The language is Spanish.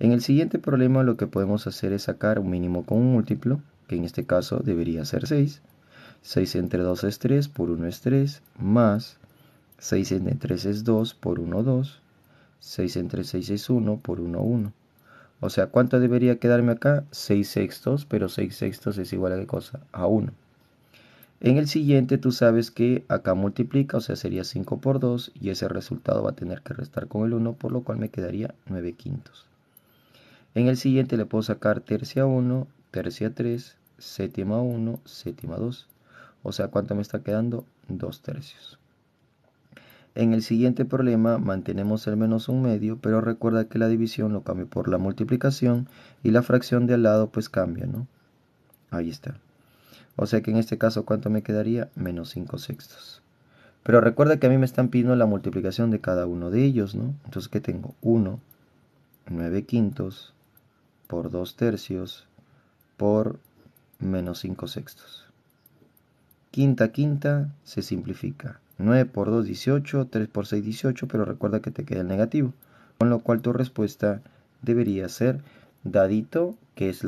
En el siguiente problema lo que podemos hacer es sacar un mínimo con un múltiplo, que en este caso debería ser 6. 6 entre 2 es 3, por 1 es 3, más 6 entre 3 es 2, por 1 2, 6 entre 6 es 1, por 1 1. O sea, ¿cuánto debería quedarme acá? 6 sextos, pero 6 sextos es igual a qué cosa? A 1. En el siguiente tú sabes que acá multiplica, o sea, sería 5 por 2 y ese resultado va a tener que restar con el 1, por lo cual me quedaría 9 quintos. En el siguiente le puedo sacar tercia 1, tercia 3, séptima 1, séptima 2. O sea, ¿cuánto me está quedando? 2 tercios. En el siguiente problema mantenemos el menos un medio, pero recuerda que la división lo cambio por la multiplicación y la fracción de al lado pues cambia, ¿no? Ahí está. O sea que en este caso, ¿cuánto me quedaría? Menos 5 sextos. Pero recuerda que a mí me están pidiendo la multiplicación de cada uno de ellos, ¿no? Entonces, ¿qué tengo? 1, 9 quintos, por 2 tercios por menos 5 sextos. Quinta, quinta, se simplifica. 9 por 2, 18, 3 por 6, 18, pero recuerda que te queda el negativo. Con lo cual tu respuesta debería ser dadito, que es la